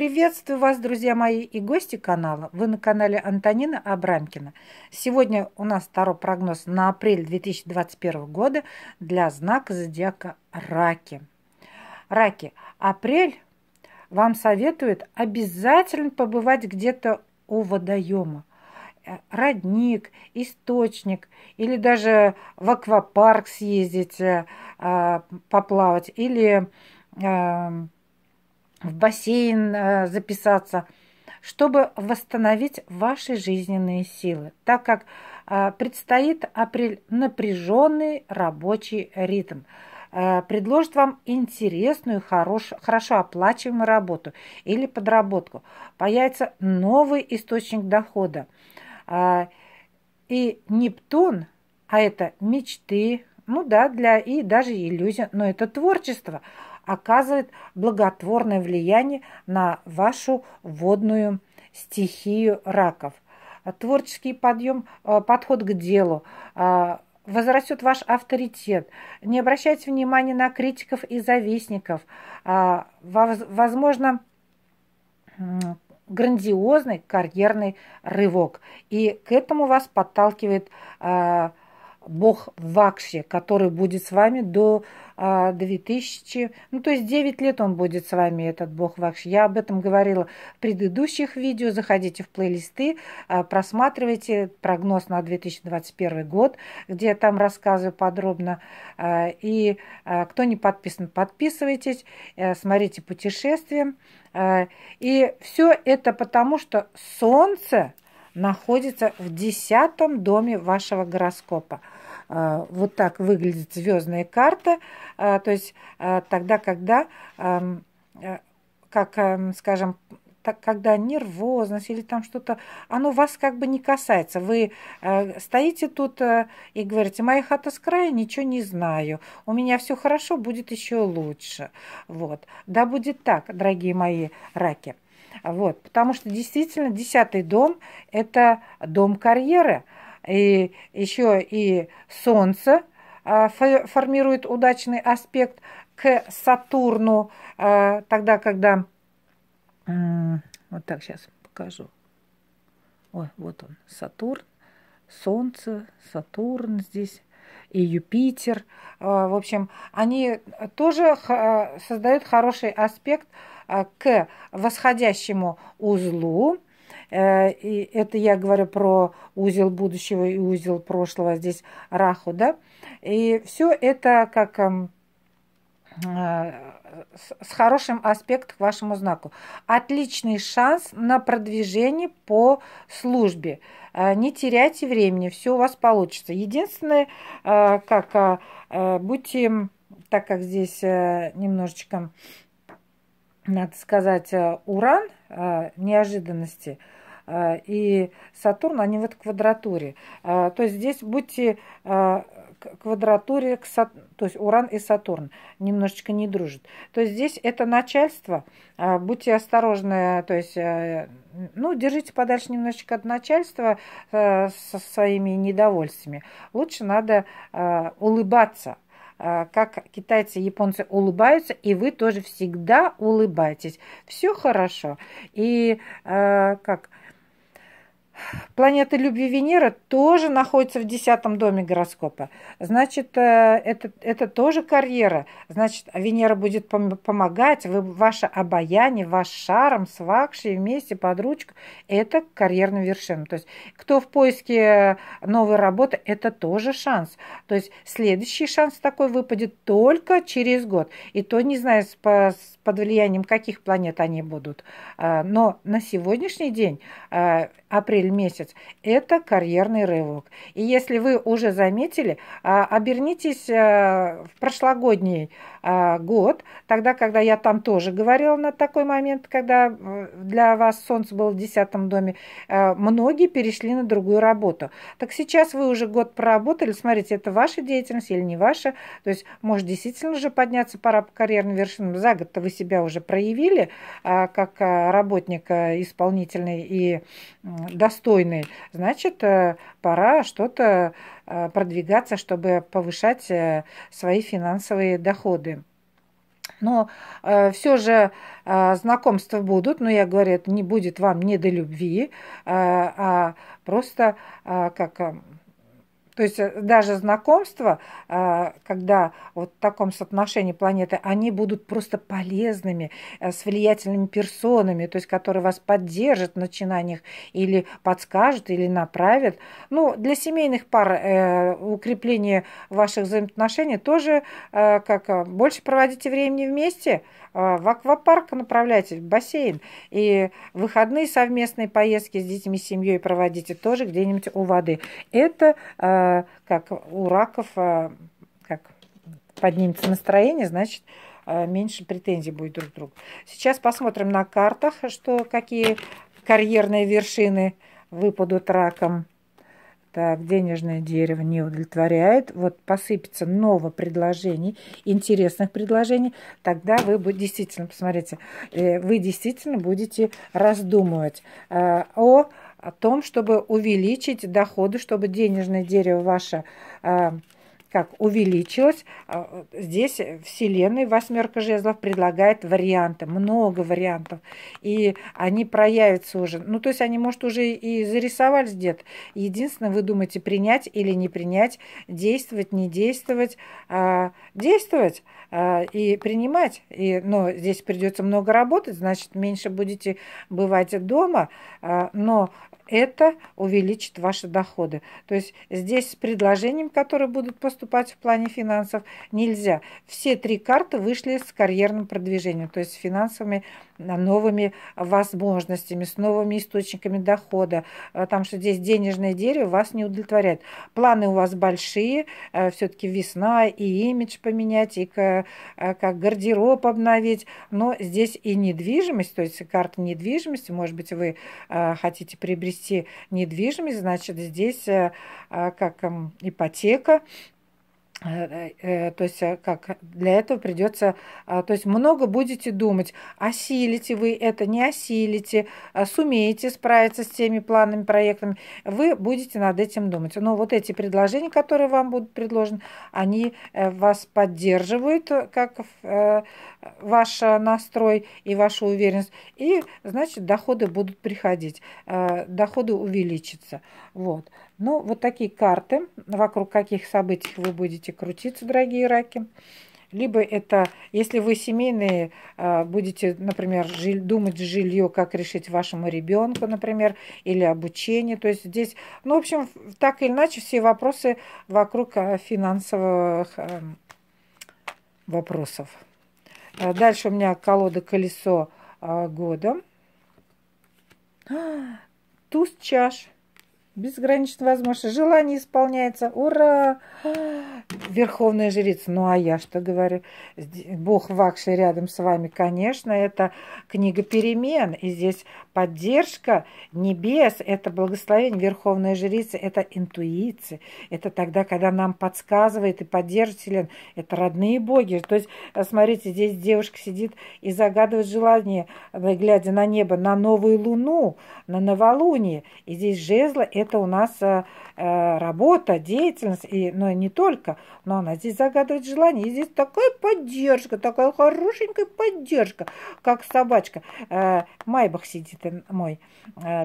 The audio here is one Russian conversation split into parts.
Приветствую вас, друзья мои и гости канала. Вы на канале Антонина Абрамкина. Сегодня у нас второй прогноз на апрель 2021 года для знака зодиака Раки. Раки, апрель вам советует обязательно побывать где-то у водоема. Э, родник, источник или даже в аквапарк съездить, э, э, поплавать или эм, в бассейн э, записаться, чтобы восстановить ваши жизненные силы, так как э, предстоит апрель напряженный рабочий ритм э, предложит вам интересную, хорош, хорошо оплачиваемую работу или подработку. Появится новый источник дохода. И Нептун, а это мечты, ну да, для и даже иллюзия, но это творчество – оказывает благотворное влияние на вашу водную стихию раков. Творческий подъем, э, подход к делу, э, возрастет ваш авторитет. Не обращайте внимания на критиков и завистников. Э, возможно, грандиозный карьерный рывок. И к этому вас подталкивает Бог Вакши, который будет с вами до 2000, а, ну то есть 9 лет он будет с вами, этот Бог Вакши. Я об этом говорила в предыдущих видео, заходите в плейлисты, а, просматривайте прогноз на 2021 год, где я там рассказываю подробно. А, и кто не подписан, подписывайтесь, э, смотрите путешествия. И все это потому, что Солнце – находится в десятом доме вашего гороскопа. Э, вот так выглядит звездная карта, э, то есть э, тогда, когда, эм, как, эм, скажем, так, когда нервозность или там что-то, оно вас как бы не касается. Вы э, стоите тут э, и говорите, моя хата с края, ничего не знаю, у меня все хорошо, будет еще лучше. Вот. Да будет так, дорогие мои раки. Вот, потому что действительно десятый дом – это дом карьеры. И еще и солнце а, формирует удачный аспект к Сатурну, а, тогда, когда... Вот так сейчас покажу. Ой, вот он, Сатурн, Солнце, Сатурн здесь и Юпитер. Э, в общем, они тоже э, создают хороший аспект э, к восходящему узлу. И это я говорю про узел будущего и узел прошлого, здесь Раху, да. И все это как эм, с хорошим аспектом к вашему знаку. Отличный шанс на продвижение по службе. Э, не теряйте времени, все у вас получится. Единственное, э, как э, будьте, так как здесь немножечко, надо сказать, уран неожиданности – Э, и Сатурн, они в этой квадратуре. Э, то есть здесь будьте э, квадратуре, к Сат... то есть Уран и Сатурн немножечко не дружат. То есть здесь это начальство, будьте осторожны, то есть, ну, держите подальше немножечко от начальства со своими недовольствами. Лучше надо улыбаться, как китайцы японцы улыбаются, и вы тоже всегда улыбаетесь. Все хорошо. И как Планета любви Венера тоже находится в десятом доме гороскопа. Значит, э, это, это тоже карьера. Значит, Венера будет пом помогать, вы, ваше обаяние, ваш шарм с вакшей вместе под ручку. Это карьерный вершин, То есть, кто в поиске новой работы, это тоже шанс. То есть, следующий шанс такой выпадет только через год. И то не знаю, под влиянием каких планет они будут. Э, но на сегодняшний день э, апрель июль месяц. Это карьерный рывок. И если вы уже заметили, а, обернитесь э, в прошлогодний а, год, тогда, когда я там тоже говорила на такой момент, когда э, для вас солнце было в десятом доме, э, многие перешли на другую работу. Так сейчас вы уже год проработали, смотрите, это ваша деятельность или не ваша, то есть может действительно уже подняться пора по карьерным вершинам. За год-то вы себя уже проявили а, как а, работник э, исполнительный и достойный, значит, пора что-то Э, продвигаться, чтобы повышать э, свои финансовые доходы. Но э, все же э, знакомства будут, но я говорю, это не будет вам не до любви, э, а просто э, как э, то есть э, даже знакомства, а, когда вот в таком соотношении планеты, они будут просто полезными, э, с влиятельными персонами, то есть которые вас поддержат в начинаниях или подскажут, или направят. Ну, для семейных пар э, укрепление ваших взаимоотношений тоже как больше проводите времени вместе, а, в аквапарк направляйтесь, в бассейн, и выходные совместные поездки с детьми, семьей проводите тоже где-нибудь у воды. Это э, как у раков, э, как поднимется настроение, значит, э, меньше претензий будет друг к другу. Сейчас посмотрим на картах, что, какие карьерные вершины выпадут раком. Так, денежное дерево не удовлетворяет. Вот посыпется новое предложений, интересных предложений. Тогда вы будете действительно, посмотрите, э, вы действительно будете раздумывать о о том, чтобы увеличить доходы, чтобы денежное дерево ваше а, как увеличилось. А, здесь Вселенной восьмерка жезлов предлагает варианты, много вариантов. И они проявятся уже. Ну, то есть они, может, уже и зарисовались где-то. Единственное, вы думаете, принять или не принять, действовать, не действовать, а, действовать а, и принимать. И, но здесь придется много работать, значит, меньше будете бывать дома. но это увеличит ваши доходы. То есть здесь с предложением, которые будут поступать, уступать в плане финансов нельзя. Все три карты вышли с карьерным продвижением, то есть с финансовыми э, новыми возможностями, с новыми источниками дохода, э, Там, что здесь денежное дерево вас не удовлетворяет. Планы у вас большие, э, все-таки весна, и имидж поменять, и как гардероб обновить, но здесь и недвижимость, то есть карта недвижимости, может быть, вы хотите приобрести недвижимость, значит, здесь как эм, ипотека, Э, э, то есть э, как для этого придется, а, то есть много будете думать, осилите вы это, не осилите, а, сумеете справиться с теми планами, проектами, вы будете над этим думать. Но вот эти предложения, которые вам будут предложены, они вас поддерживают, как ваш настрой и вашу уверенность, и, значит, доходы будут приходить, доходы увеличатся. Вот. Ну, вот такие карты, вокруг каких событий вы будете крутиться, дорогие раки. Либо это, если вы семейные, а, будете, например, жиль, думать жилье, как решить вашему ребенку, например, или обучение. То есть здесь, ну, в общем, так или иначе, все вопросы вокруг а, финансовых а, вопросов. Дальше у меня колода колесо года. Туз чаш. Безгранично возможно. Желание исполняется. Ура! Верховная жрица. Ну, а я что говорю? Бог Вакши рядом с вами, конечно, это книга перемен. И здесь поддержка небес, это благословение. Верховная жрица, это интуиция. Это тогда, когда нам подсказывает и поддерживает Это родные боги. То есть, смотрите, здесь девушка сидит и загадывает желание, глядя на небо, на новую луну, на новолуние. И здесь жезло – это у нас э, Э, работа, деятельность, и, но не только, но она здесь загадывает желание. И здесь такая поддержка, такая хорошенькая поддержка, как собачка. Э, Майбах сидит э, мой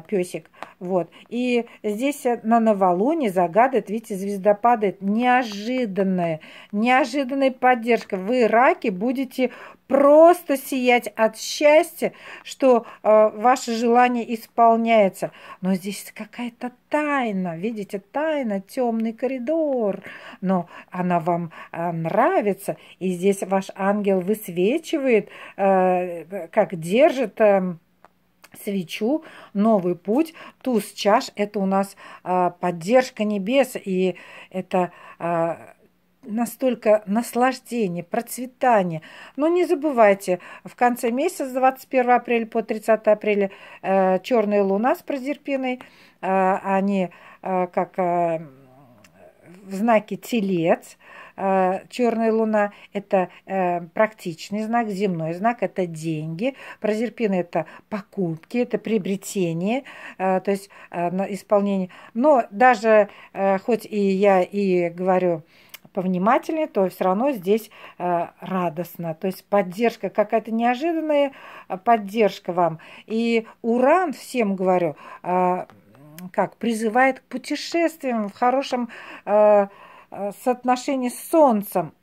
песик. Вот. И здесь на новолуние загадывает, видите, звезда падает. Неожиданная, неожиданная поддержка. Вы, раки, будете просто сиять от счастья, что э, ваше желание исполняется. Но здесь какая-то тайна, видите, тайна, темный коридор, но она вам э, нравится, и здесь ваш ангел высвечивает, э, как держит э, свечу, новый путь, туз чаш, это у нас поддержка небес, и это настолько наслаждение, процветание. Но не забывайте, в конце месяца, с 21 апреля по 30 апреля, э, черная луна с прозерпиной, э, они Э, как э, в знаке Телец. Э, Черная луна – это практичный знак, земной знак – это деньги. Прозерпина – это покупки, это приобретение, то есть исполнение. Но даже хоть и я и говорю повнимательнее, то все равно здесь радостно. То есть поддержка, какая-то неожиданная поддержка вам. И Уран, всем говорю, как призывает к путешествиям в хорошем э, э, соотношении с Солнцем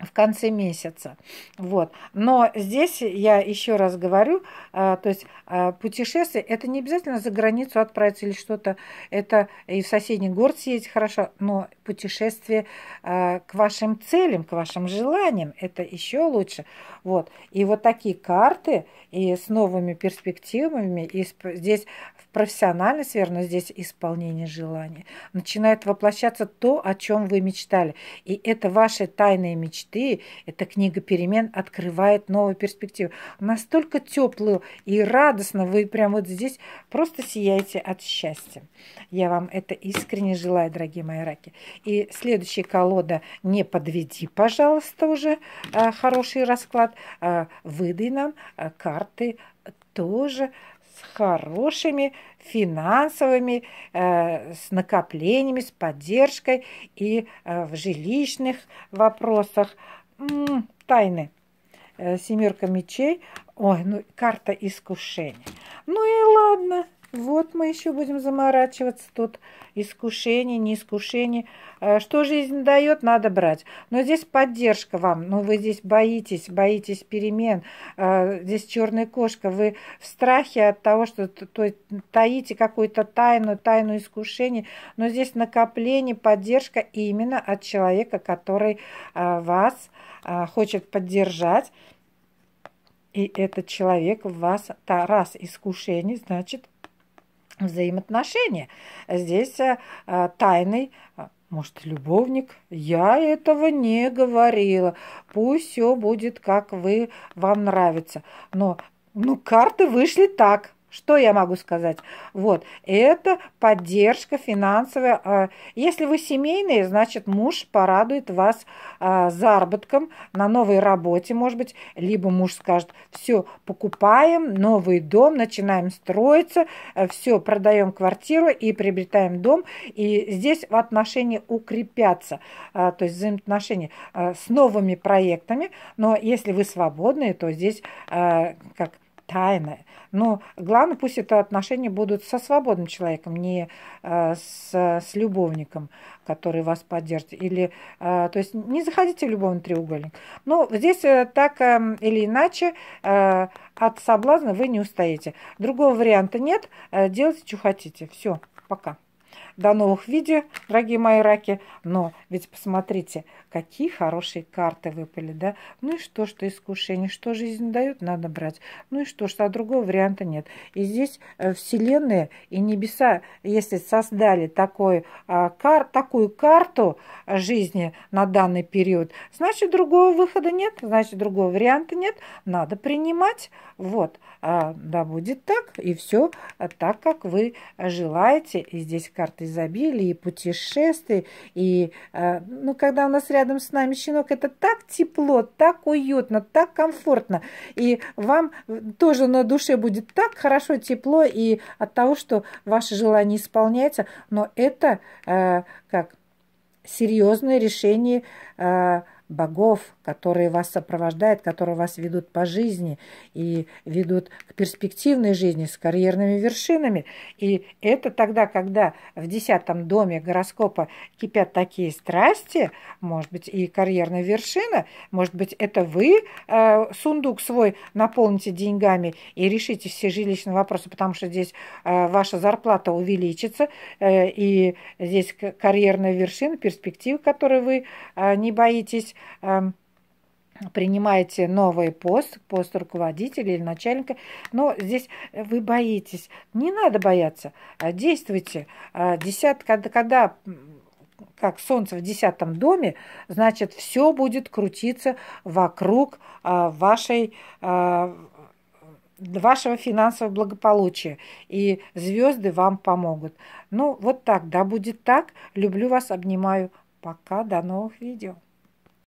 в конце месяца. Вот. Но здесь я еще раз говорю, а, то есть а, путешествие, это не обязательно за границу отправиться или что-то, это и в соседний город съездить хорошо, но путешествие э, к вашим целям, к вашим желаниям. Это еще лучше. Вот. И вот такие карты и с новыми перспективами, и здесь в профессиональной верно, здесь исполнение желаний. Начинает воплощаться то, о чем вы мечтали. И это ваши тайные мечты, эта книга перемен открывает новые перспективы. Настолько теплую и радостно вы прямо вот здесь просто сияете от счастья. Я вам это искренне желаю, дорогие мои раки. И следующая колода «Не подведи, пожалуйста, уже а, хороший расклад». А, Выдай нам а, карты тоже с хорошими финансовыми, э, с накоплениями, с поддержкой и э, в жилищных вопросах. тайны. Э, семерка мечей. Ой, ну карта искушения. Ну и ладно. Вот мы еще будем заморачиваться тут. Искушение, не искушение. Э, что жизнь дает, надо брать. Но здесь поддержка вам. Но ну, вы здесь боитесь, боитесь перемен. Э, здесь черная кошка. Вы в страхе от того, что то, таите какую-то тайну, тайну искушения. Но здесь накопление, поддержка именно от человека, который э, вас хочет поддержать. И этот человек в вас, раз искушение, значит, взаимоотношения. Здесь э, э, тайный э, может, любовник? Я этого не говорила. Пусть все будет, как вы, вам нравится. Но, ну, карты вышли так. Что я могу сказать? Вот, это поддержка финансовая. А, если вы семейные, значит, муж порадует вас а, заработком на новой работе, может быть, либо муж скажет, все, покупаем новый дом, начинаем строиться, э, все, продаем квартиру и приобретаем дом. И здесь в отношения укрепятся, а, то есть взаимоотношения э, с новыми проектами. Но если вы свободные, то здесь э, как тайны. Но ну, главное, пусть это отношения будут со свободным человеком, не э, с, с любовником, который вас поддержит. Или, э, то есть не заходите в любовный треугольник. Но ну, здесь э, так э, или иначе э, от соблазна вы не устоите. Другого варианта нет. Э, делайте, что хотите. Все, пока. До новых видео, дорогие мои раки. Но ведь посмотрите, какие хорошие карты выпали, да? Ну и что, что искушение, что жизнь дает, надо брать. Ну и что, что а другого варианта нет. И здесь э, вселенная и небеса, если создали такой, а, кар, такую карту жизни на данный период, значит, другого выхода нет, значит, другого варианта нет, надо принимать. Вот. А, да будет так, и все а, так, как вы желаете. И здесь карты изобилия, и путешествий, и, а, ну, когда у нас рядом с нами щенок, это так тепло, так уютно, так комфортно, и вам тоже на душе будет так хорошо, тепло, и от того, что ваше желание исполняется, но это, как, серьезное решение богов, которые вас сопровождают, которые вас ведут по жизни и ведут к перспективной жизни с карьерными вершинами. И это тогда, когда в десятом доме гороскопа кипят такие страсти, может быть, и карьерная вершина, может быть, это вы э, сундук свой наполните деньгами и решите все жилищные вопросы, потому что здесь э, ваша зарплата увеличится, э, и здесь карьерная вершина, перспективы, которые вы э, не боитесь Эм, принимаете новый пост, пост руководителя или начальника, но здесь вы боитесь. Не надо бояться, э, действуйте. Э, десят, когда, когда как солнце в десятом доме, значит, все будет крутиться вокруг э, вашей вашего финансового благополучия, и звезды вам помогут. Ну, вот так, да будет так. Люблю вас, обнимаю. Пока, до новых видео.